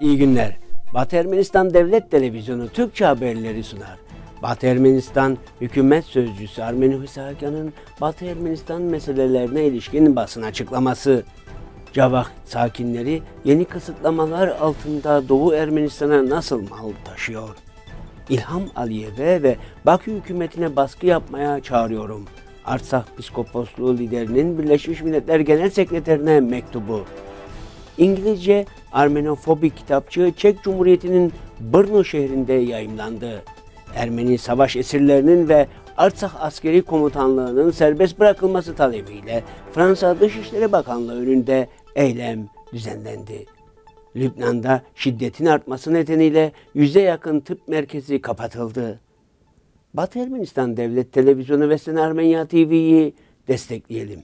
İyi günler. Batı Ermenistan Devlet Televizyonu Türkçe haberleri sunar. Batı Ermenistan hükümet sözcüsü Armeni Hüsakyan'ın Batı Ermenistan meselelerine ilişkin basın açıklaması. Cavak sakinleri yeni kısıtlamalar altında Doğu Ermenistan'a nasıl mal taşıyor? İlham Aliyev'e ve Bakü hükümetine baskı yapmaya çağırıyorum. Arsak Piskoposluğu liderinin Birleşmiş Milletler Genel Sekreterine mektubu. İngilizce Armenofobi kitapçığı Çek Cumhuriyeti'nin Brno şehrinde yayımlandı. Ermeni savaş esirlerinin ve Artsakh askeri komutanlığının serbest bırakılması talebiyle Fransa Dışişleri Bakanlığı önünde eylem düzenlendi. Lübnan'da şiddetin artması nedeniyle yüze yakın tıp merkezi kapatıldı. Batı Ermenistan Devlet Televizyonu ve Sen Armenya TV'yi destekleyelim.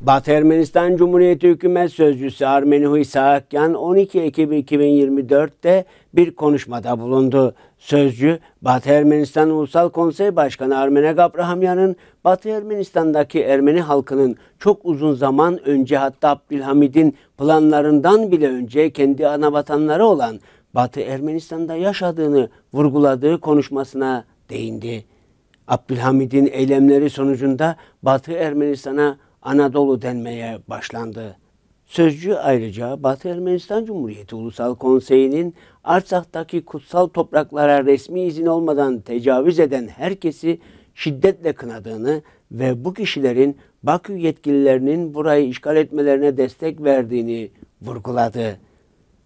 Batı Ermenistan Cumhuriyeti Hükümet Sözcüsü Armeni Huysakyan 12 Ekim 2024'te bir konuşmada bulundu. Sözcü, Batı Ermenistan Ulusal Konsey Başkanı Armene Gabrahamyan'ın Batı Ermenistan'daki Ermeni halkının çok uzun zaman önce hatta Abdülhamid'in planlarından bile önce kendi ana vatanları olan Batı Ermenistan'da yaşadığını vurguladığı konuşmasına değindi. Abdülhamid'in eylemleri sonucunda Batı Ermenistan'a Anadolu denmeye başlandı. Sözcü ayrıca Batı Ermenistan Cumhuriyeti Ulusal Konseyi'nin Arsak'taki kutsal topraklara resmi izin olmadan tecavüz eden herkesi şiddetle kınadığını ve bu kişilerin Bakü yetkililerinin burayı işgal etmelerine destek verdiğini vurguladı.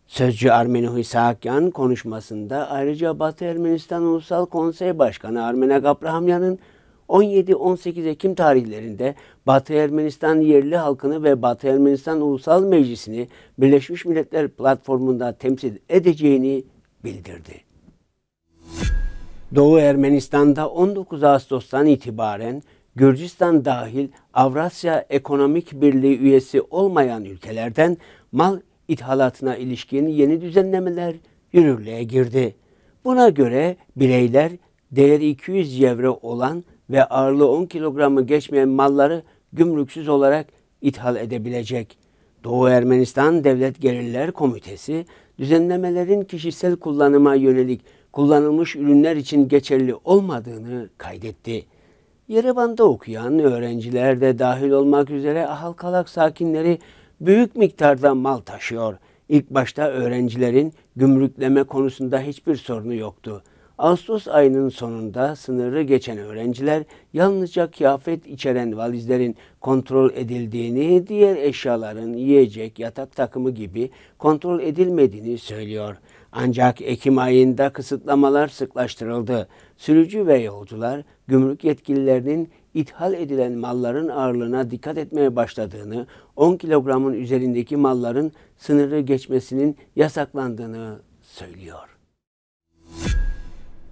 Sözcü Armeni Hüsakyan konuşmasında ayrıca Batı Ermenistan Ulusal Konsey Başkanı Armenek Abrahamyan'ın 17-18 Ekim tarihlerinde Batı Ermenistan yerli halkını ve Batı Ermenistan Ulusal Meclisi'ni Birleşmiş Milletler platformunda temsil edeceğini bildirdi. Doğu Ermenistan'da 19 Ağustos'tan itibaren Gürcistan dahil Avrasya Ekonomik Birliği üyesi olmayan ülkelerden mal ithalatına ilişkin yeni düzenlemeler yürürlüğe girdi. Buna göre bireyler değeri 200 yevro olan ve ağırlığı 10 kilogramı geçmeyen malları gümrüksüz olarak ithal edebilecek. Doğu Ermenistan Devlet Gelirler Komitesi düzenlemelerin kişisel kullanıma yönelik kullanılmış ürünler için geçerli olmadığını kaydetti. Yerevan'da okuyan öğrenciler de dahil olmak üzere halkalak sakinleri büyük miktarda mal taşıyor. İlk başta öğrencilerin gümrükleme konusunda hiçbir sorunu yoktu. Ağustos ayının sonunda sınırı geçen öğrenciler yalnızca kıyafet içeren valizlerin kontrol edildiğini, diğer eşyaların yiyecek, yatak takımı gibi kontrol edilmediğini söylüyor. Ancak Ekim ayında kısıtlamalar sıklaştırıldı. Sürücü ve yolcular gümrük yetkililerinin ithal edilen malların ağırlığına dikkat etmeye başladığını, 10 kilogramın üzerindeki malların sınırı geçmesinin yasaklandığını söylüyor.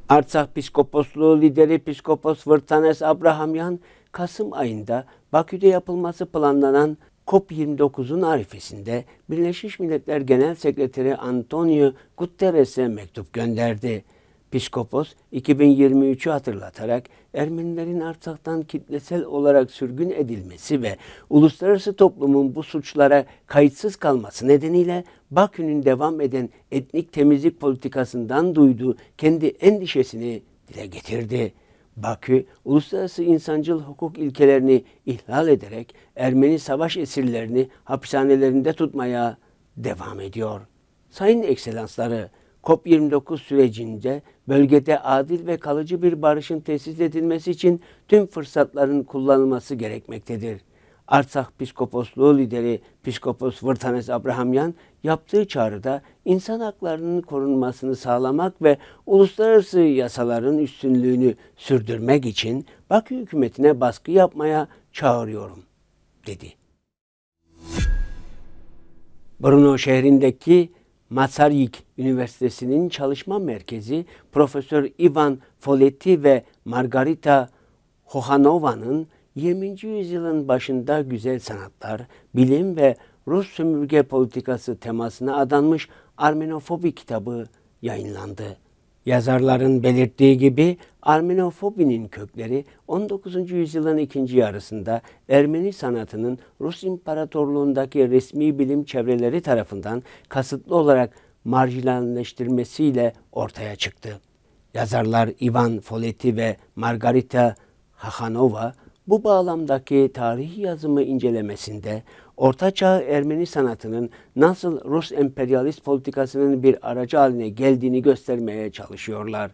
Artsakh Piskoposluğu lideri Piskopos Vırtanes Abrahamyan, Kasım ayında Bakü'de yapılması planlanan COP29'un arifesinde Birleşmiş Milletler Genel Sekreteri Antonio Guterres'e mektup gönderdi. Piskopos 2023'ü hatırlatarak Ermenilerin Arsak'tan kitlesel olarak sürgün edilmesi ve uluslararası toplumun bu suçlara kayıtsız kalması nedeniyle Bakü'nün devam eden etnik temizlik politikasından duyduğu kendi endişesini dile getirdi. Bakü, uluslararası insancıl hukuk ilkelerini ihlal ederek Ermeni savaş esirlerini hapishanelerinde tutmaya devam ediyor. Sayın ekselansları, COP29 sürecinde bölgede adil ve kalıcı bir barışın tesis edilmesi için tüm fırsatların kullanılması gerekmektedir. Artsakh Piskoposluğu lideri Piskopos Vırtanes Abrahamyan yaptığı çağrıda insan haklarının korunmasını sağlamak ve uluslararası yasaların üstünlüğünü sürdürmek için Bakü hükümetine baskı yapmaya çağırıyorum dedi. Brno şehrindeki Masaryk Üniversitesi'nin çalışma merkezi Profesör Ivan Foletti ve Margarita Hohanova'nın 20. yüzyılın başında güzel sanatlar, bilim ve Rus sömürge politikası temasına adanmış Armenofobi kitabı yayınlandı. Yazarların belirttiği gibi Armenofobinin kökleri 19. yüzyılın ikinci yarısında Ermeni sanatının Rus İmparatorluğundaki resmi bilim çevreleri tarafından kasıtlı olarak marjinalleştirmesiyle ortaya çıktı. Yazarlar Ivan Foleti ve Margarita Hakhanova bu bağlamdaki tarihi yazımı incelemesinde Ortaçağ Ermeni sanatının nasıl Rus emperyalist politikasının bir aracı haline geldiğini göstermeye çalışıyorlar.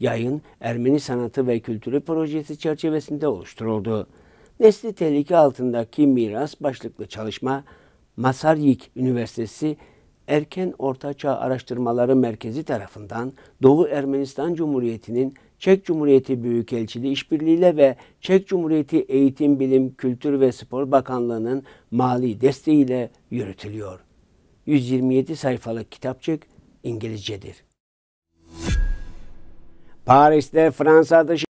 Yayın Ermeni Sanatı ve Kültürü Projesi çerçevesinde oluşturuldu. Nesli tehlike altındaki miras başlıklı çalışma Masaryk Üniversitesi Erken Orta Çağ Araştırmaları Merkezi tarafından Doğu Ermenistan Cumhuriyeti'nin Çek Cumhuriyeti Büyükelçiliği işbirliğiyle ve Çek Cumhuriyeti Eğitim, Bilim, Kültür ve Spor Bakanlığı'nın mali desteğiyle yürütülüyor. 127 sayfalık kitapçık İngilizcedir. Paris'te Fransa dışı